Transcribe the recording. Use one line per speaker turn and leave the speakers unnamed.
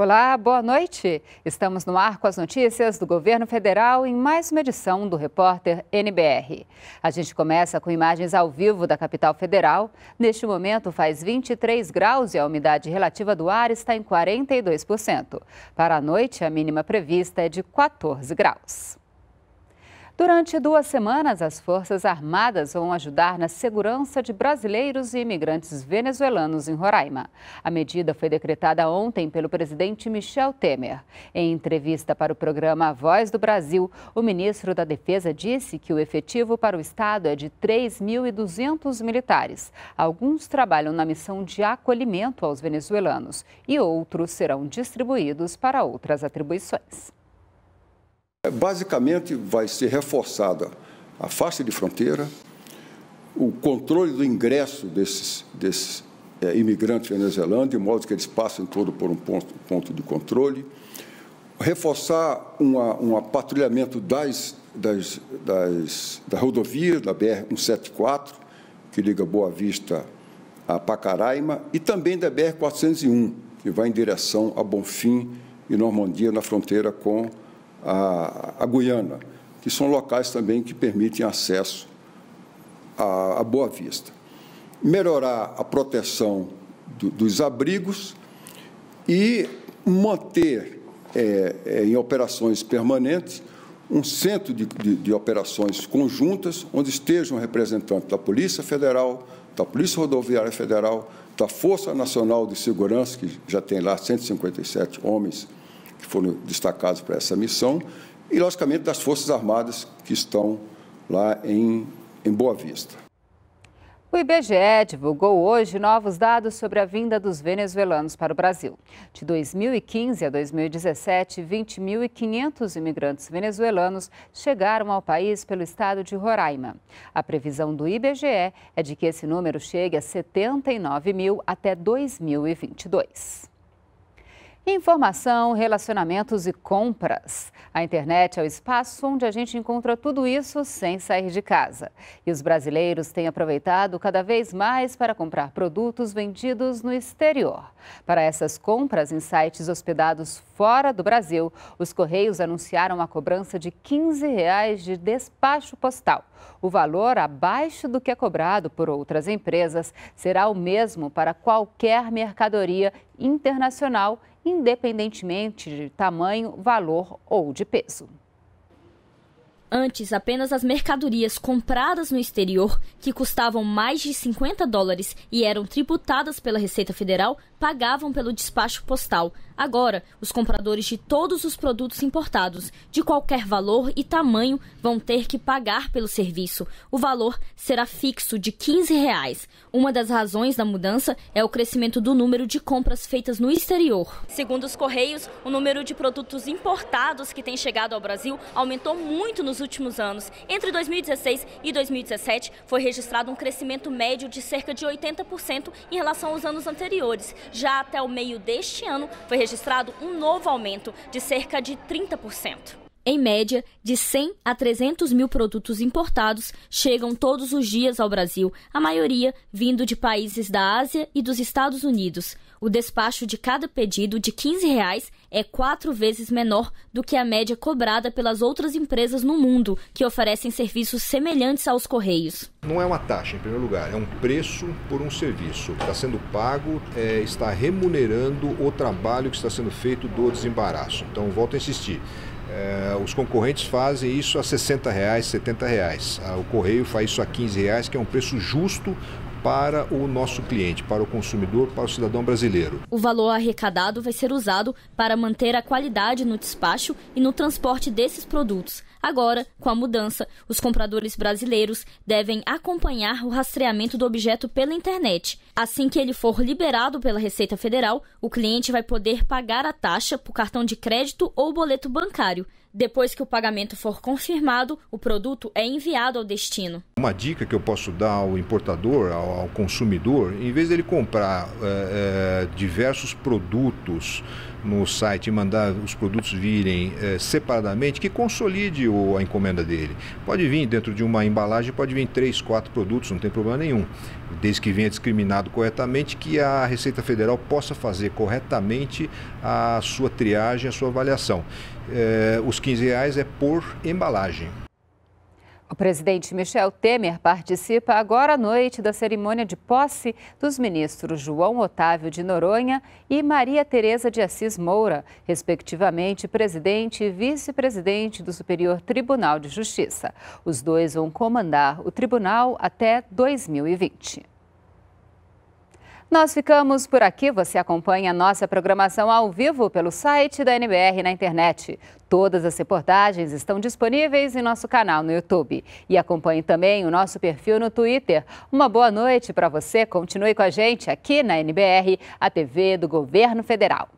Olá, boa noite. Estamos no ar com as notícias do governo federal em mais uma edição do Repórter NBR. A gente começa com imagens ao vivo da capital federal. Neste momento faz 23 graus e a umidade relativa do ar está em 42%. Para a noite, a mínima prevista é de 14 graus. Durante duas semanas, as Forças Armadas vão ajudar na segurança de brasileiros e imigrantes venezuelanos em Roraima. A medida foi decretada ontem pelo presidente Michel Temer. Em entrevista para o programa A Voz do Brasil, o ministro da Defesa disse que o efetivo para o Estado é de 3.200 militares. Alguns trabalham na missão de acolhimento aos venezuelanos e outros serão distribuídos para outras atribuições.
Basicamente, vai ser reforçada a faixa de fronteira, o controle do ingresso desses, desses é, imigrantes venezuelanos, de modo que eles passem todo por um ponto, ponto de controle, reforçar um patrulhamento das, das, das, da rodovia, da BR-174, que liga Boa Vista a Pacaraima, e também da BR-401, que vai em direção a Bonfim e Normandia, na fronteira com a, a Guiana, que são locais também que permitem acesso à, à Boa Vista. Melhorar a proteção do, dos abrigos e manter é, é, em operações permanentes um centro de, de, de, operações conjuntas, onde estejam representantes da Polícia Federal, da Polícia Rodoviária Federal, da Força Nacional de Segurança, que já tem lá 157 homens que foram destacados para essa missão, e, logicamente, das Forças Armadas que estão lá em, em Boa Vista.
O IBGE divulgou hoje novos dados sobre a vinda dos venezuelanos para o Brasil. De 2015 a 2017, 20.500 imigrantes venezuelanos chegaram ao país pelo estado de Roraima. A previsão do IBGE é de que esse número chegue a 79 mil até 2022. Informação, relacionamentos e compras. A internet é o espaço onde a gente encontra tudo isso sem sair de casa. E os brasileiros têm aproveitado cada vez mais para comprar produtos vendidos no exterior. Para essas compras em sites hospedados fora do Brasil, os Correios anunciaram a cobrança de R$ 15 reais de despacho postal. O valor abaixo do que é cobrado por outras empresas será o mesmo para qualquer mercadoria internacional, independentemente de tamanho, valor ou de
peso. Antes, apenas as mercadorias compradas no exterior, que custavam mais de 50 dólares e eram tributadas pela Receita Federal, pagavam pelo despacho postal. Agora, os compradores de todos os produtos importados, de qualquer valor e tamanho, vão ter que pagar pelo serviço. O valor será fixo de R$ 15. Uma das razões da mudança é o crescimento do número de compras feitas no exterior. Segundo os Correios, o número de produtos importados que tem chegado ao Brasil aumentou muito nos últimos anos. Entre 2016 e 2017, foi registrado um crescimento médio de cerca de 80% em relação aos anos anteriores. Já até o meio deste ano, foi registrado um novo aumento de cerca de 30%. Em média, de 100 a 300 mil produtos importados chegam todos os dias ao Brasil, a maioria vindo de países da Ásia e dos Estados Unidos o despacho de cada pedido de R$ 15 é quatro vezes menor do que a média cobrada pelas outras empresas no mundo que oferecem serviços semelhantes aos Correios. Não
é uma taxa, em primeiro lugar, é um preço por um serviço. Está sendo pago, é, está remunerando o trabalho que está sendo feito do desembaraço. Então, volto a insistir. É, os concorrentes fazem isso a 60 reais, 70 reais. Ah, o Correio faz isso a 15 reais, que é um preço justo para o nosso cliente, para o consumidor, para o cidadão brasileiro.
O valor arrecadado vai ser usado para manter a qualidade no despacho e no transporte desses produtos. Agora, com a mudança, os compradores brasileiros devem acompanhar o rastreamento do objeto pela internet. Assim que ele for liberado pela Receita Federal, o cliente vai poder pagar a taxa por cartão de crédito ou boleto bancário. Depois que o pagamento for confirmado, o produto é enviado ao destino.
Uma dica que eu posso dar ao importador, ao, ao consumidor, em vez dele comprar é, é, diversos produtos no site e mandar os produtos virem é, separadamente, que consolide o, a encomenda dele. Pode vir dentro de uma embalagem, pode vir três, quatro produtos, não tem problema nenhum. Desde que venha discriminado corretamente, que a Receita Federal possa fazer corretamente a sua triagem, a sua avaliação. os 15 reais é por embalagem.
O presidente Michel Temer participa agora à noite da cerimônia de posse dos ministros João Otávio de Noronha e Maria Tereza de Assis Moura, respectivamente presidente e vice-presidente do Superior Tribunal de Justiça. Os dois vão comandar o tribunal até 2020. Nós ficamos por aqui. Você acompanha nossa programação ao vivo pelo site da NBR na internet. Todas as reportagens estão disponíveis em nosso canal no YouTube. E acompanhe também o nosso perfil no Twitter. Uma boa noite para você. Continue com a gente aqui na NBR, a TV do Governo Federal.